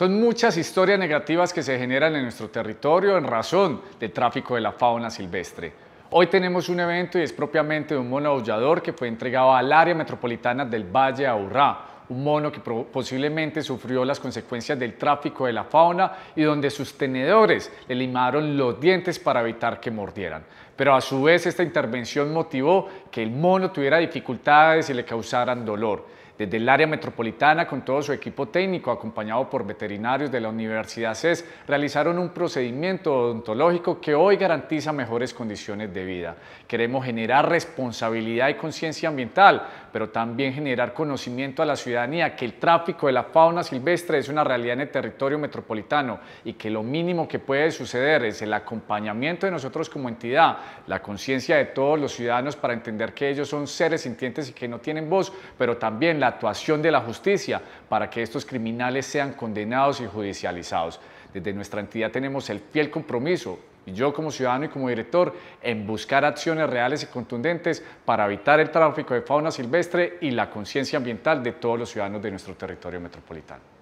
Son muchas historias negativas que se generan en nuestro territorio en razón del tráfico de la fauna silvestre. Hoy tenemos un evento y es propiamente de un mono aullador que fue entregado al área metropolitana del Valle Aurrá, un mono que posiblemente sufrió las consecuencias del tráfico de la fauna y donde sus tenedores le limaron los dientes para evitar que mordieran. Pero a su vez esta intervención motivó que el mono tuviera dificultades y le causaran dolor desde el área metropolitana con todo su equipo técnico, acompañado por veterinarios de la Universidad CES, realizaron un procedimiento odontológico que hoy garantiza mejores condiciones de vida. Queremos generar responsabilidad y conciencia ambiental, pero también generar conocimiento a la ciudadanía que el tráfico de la fauna silvestre es una realidad en el territorio metropolitano y que lo mínimo que puede suceder es el acompañamiento de nosotros como entidad, la conciencia de todos los ciudadanos para entender que ellos son seres sintientes y que no tienen voz, pero también la actuación de la justicia para que estos criminales sean condenados y judicializados. Desde nuestra entidad tenemos el fiel compromiso y yo como ciudadano y como director en buscar acciones reales y contundentes para evitar el tráfico de fauna silvestre y la conciencia ambiental de todos los ciudadanos de nuestro territorio metropolitano.